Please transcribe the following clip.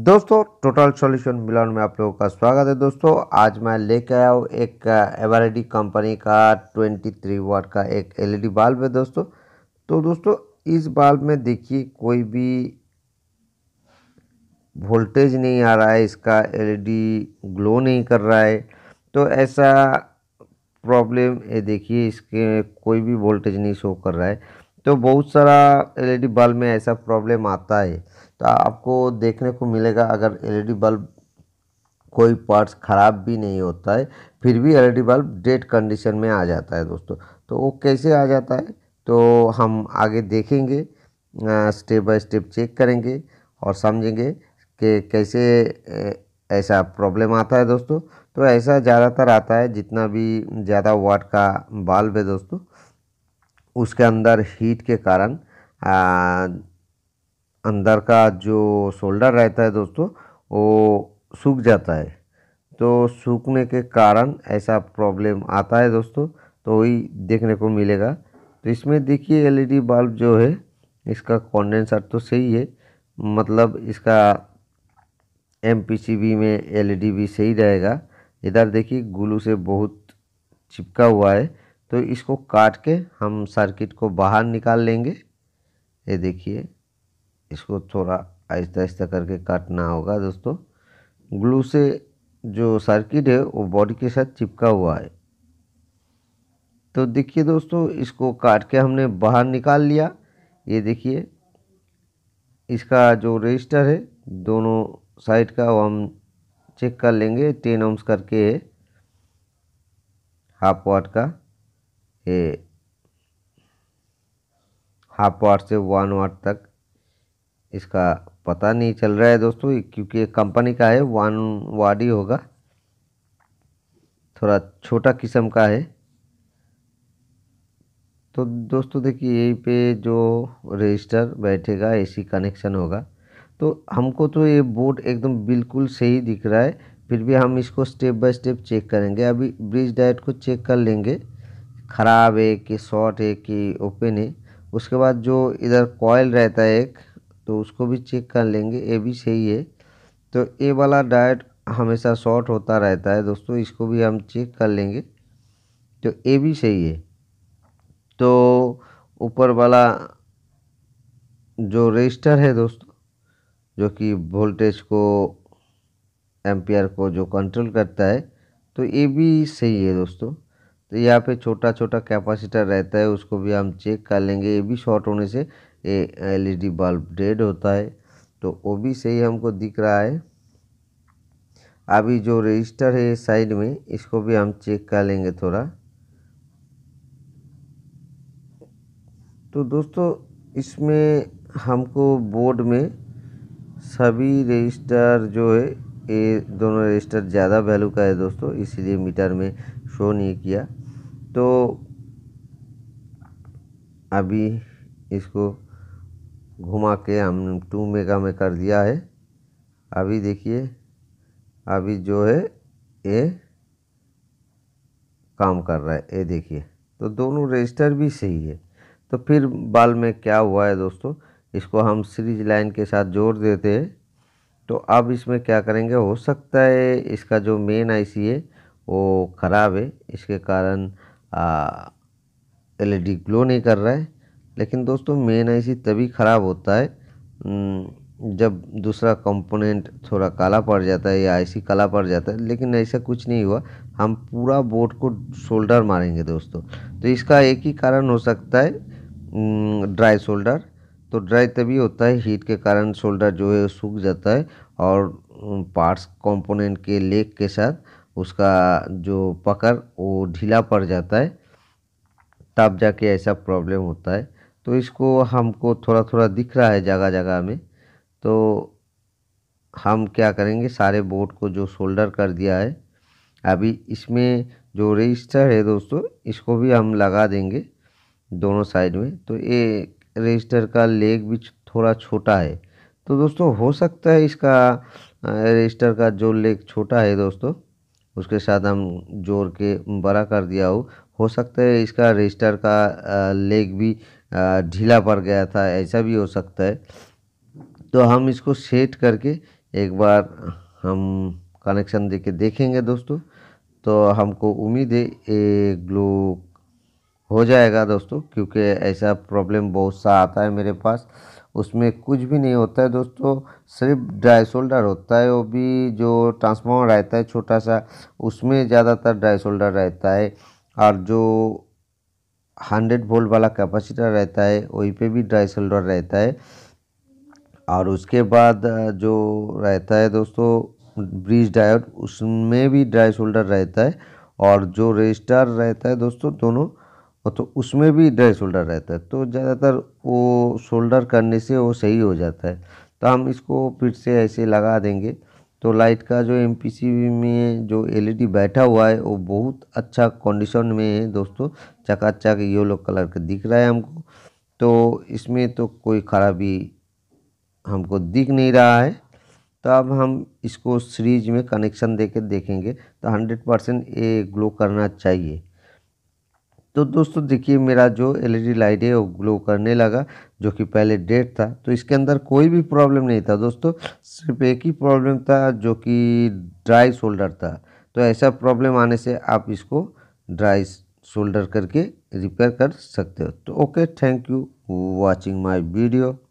दोस्तों total solution मिलन में आप लोगों का स्वागत है दोस्तों आज मैं लेके आया हूँ एक एवरेडी कंपनी का 23 वाट का एक एलईडी बल्ब e है दोस्तों तो दोस्तों इस बल्ब में देखिए कोई भी वोल्टेज नहीं आ रहा है इसका एलईडी ग्लो e नहीं कर रहा है तो ऐसा प्रॉब्लम ये देखिए इसके कोई भी वोल्टेज नहीं शो कर रहा है तो बहुत सारा एलईडी बल्ब e में ऐसा प्रॉब्लम आता है तो आपको देखने को मिलेगा अगर एलईडी बल्ब कोई पार्ट्स ख़राब भी नहीं होता है फिर भी एलईडी बल्ब डेड कंडीशन में आ जाता है दोस्तों तो वो कैसे आ जाता है तो हम आगे देखेंगे स्टेप बाय स्टेप चेक करेंगे और समझेंगे कि कैसे ऐसा प्रॉब्लम आता है दोस्तों तो ऐसा ज़्यादातर आता है जितना भी ज़्यादा वाट का बल्ब है दोस्तों उसके अंदर हीट के कारण अंदर का जो शोल्डर रहता है दोस्तों वो सूख जाता है तो सूखने के कारण ऐसा प्रॉब्लम आता है दोस्तों तो वही देखने को मिलेगा तो इसमें देखिए एलईडी बल्ब जो है इसका कॉन्डेंसर तो सही है मतलब इसका एम में एलईडी भी सही रहेगा इधर देखिए ग्लू से बहुत चिपका हुआ है तो इसको काट के हम सर्किट को बाहर निकाल लेंगे ये देखिए इसको थोड़ा आहिस्ता आहिस्ता करके काटना होगा दोस्तों ग्लू से जो सर्किट है वो बॉडी के साथ चिपका हुआ है तो देखिए दोस्तों इसको काट के हमने बाहर निकाल लिया ये देखिए इसका जो रजिस्टर है दोनों साइड का वो हम चेक कर लेंगे टेन ओम्स करके है हाफ वाट का ये हाफ वाट से वन वाट तक इसका पता नहीं चल रहा है दोस्तों क्योंकि कंपनी का है वन वाडी होगा थोड़ा छोटा किस्म का है तो दोस्तों देखिए यहीं पे जो रजिस्टर बैठेगा एसी कनेक्शन होगा तो हमको तो ये बोर्ड एकदम बिल्कुल सही दिख रहा है फिर भी हम इसको स्टेप बाय स्टेप चेक करेंगे अभी ब्रिज डाइट को चेक कर लेंगे ख़राब है कि शॉर्ट है कि ओपन है उसके बाद जो इधर कॉयल रहता है एक तो उसको भी चेक कर लेंगे ये भी सही है तो ये वाला डाइट हमेशा शॉर्ट होता रहता है दोस्तों इसको भी हम चेक कर लेंगे तो ये भी सही है तो ऊपर वाला जो रजिस्टर है दोस्तों जो कि वोल्टेज को एम्पियर को जो कंट्रोल करता है तो ये भी सही है दोस्तों तो यहाँ पे छोटा छोटा कैपेसिटर रहता है उसको भी हम चेक कर लेंगे ये भी शॉर्ट होने से डी बल्ब डेड होता है तो वो भी सही हमको दिख रहा है अभी जो रजिस्टर है साइड में इसको भी हम चेक कर लेंगे थोड़ा तो दोस्तों इसमें हमको बोर्ड में सभी रजिस्टर जो है ये दोनों रजिस्टर ज़्यादा वैल्यू का है दोस्तों इसलिए मीटर में शो नहीं किया तो अभी इसको घुमा के हम टू मेगा में कर दिया है अभी देखिए अभी जो है ये काम कर रहा है ये देखिए तो दोनों रजिस्टर भी सही है तो फिर बाल में क्या हुआ है दोस्तों इसको हम सीरीज लाइन के साथ जोड़ देते हैं तो अब इसमें क्या करेंगे हो सकता है इसका जो मेन आईसी है वो ख़राब है इसके कारण एलईडी ग्लो e नहीं कर रहा है लेकिन दोस्तों मेन आईसी तभी ख़राब होता है हम्म, जब दूसरा कंपोनेंट थोड़ा काला पड़ जाता है या आईसी काला पड़ जाता है लेकिन ऐसा कुछ नहीं हुआ हम पूरा बोर्ड को शोल्डर मारेंगे दोस्तों तो इसका एक ही कारण हो सकता है ड्राई हम्म, शोल्डर तो ड्राई तभी होता है हीट के कारण शोल्डर जो है सूख जाता है और पार्ट्स हम्म, कंपोनेंट के लेग के साथ उसका जो पकड़ वो ढीला पड़ जाता है तब जाके ऐसा प्रॉब्लम होता है तो इसको हमको थोड़ा थोड़ा दिख रहा है जगह जगह में तो हम क्या करेंगे सारे बोर्ड को जो सोल्डर कर दिया है अभी इसमें जो रजिस्टर है दोस्तों इसको भी हम लगा देंगे दोनों साइड में तो ये रजिस्टर का लेग भी थोड़ा छोटा है तो दोस्तों हो सकता है इसका रजिस्टर का जो लेग छोटा है दोस्तों उसके साथ हम जोड़ के बड़ा कर दिया हो हो सकता है इसका रजिस्टर का लेग भी ढीला पड़ गया था ऐसा भी हो सकता है तो हम इसको सेट करके एक बार हम कनेक्शन दे के देखेंगे दोस्तों तो हमको उम्मीद है ये ग्लो हो जाएगा दोस्तों क्योंकि ऐसा प्रॉब्लम बहुत सा आता है मेरे पास उसमें कुछ भी नहीं होता है दोस्तों सिर्फ ड्राई शोल्डर होता है वो भी जो ट्रांसफार्मर रहता है छोटा सा उसमें ज़्यादातर ड्राई शोल्डर रहता है और जो हंड्रेड वोल्ट वाला कैपेसिटर रहता है वहीं पे भी ड्राई सोल्डर रहता है और उसके बाद जो रहता है दोस्तों ब्रिज डायोड उसमें भी ड्राई सोल्डर रहता है और जो रजिस्टर रहता है दोस्तों दोनों तो उसमें भी ड्राई सोल्डर रहता है तो ज़्यादातर वो सोल्डर करने से वो सही हो जाता है तो हम इसको फिर से ऐसे लगा देंगे तो लाइट का जो एम में जो एलईडी e बैठा हुआ है वो बहुत अच्छा कंडीशन में है दोस्तों चकाचक येलो कलर का दिख रहा है हमको तो इसमें तो कोई खराबी हमको दिख नहीं रहा है तो अब हम इसको सीरीज में कनेक्शन देके देखेंगे तो 100 परसेंट ये ग्लो करना चाहिए तो दोस्तों देखिए मेरा जो एलईडी लाइट e है वो ग्लो करने लगा जो कि पहले डेड था तो इसके अंदर कोई भी प्रॉब्लम नहीं था दोस्तों सिर्फ एक ही प्रॉब्लम था जो कि ड्राई शोल्डर था तो ऐसा प्रॉब्लम आने से आप इसको ड्राई शोल्डर करके रिपेयर कर सकते हो तो okay thank you watching my video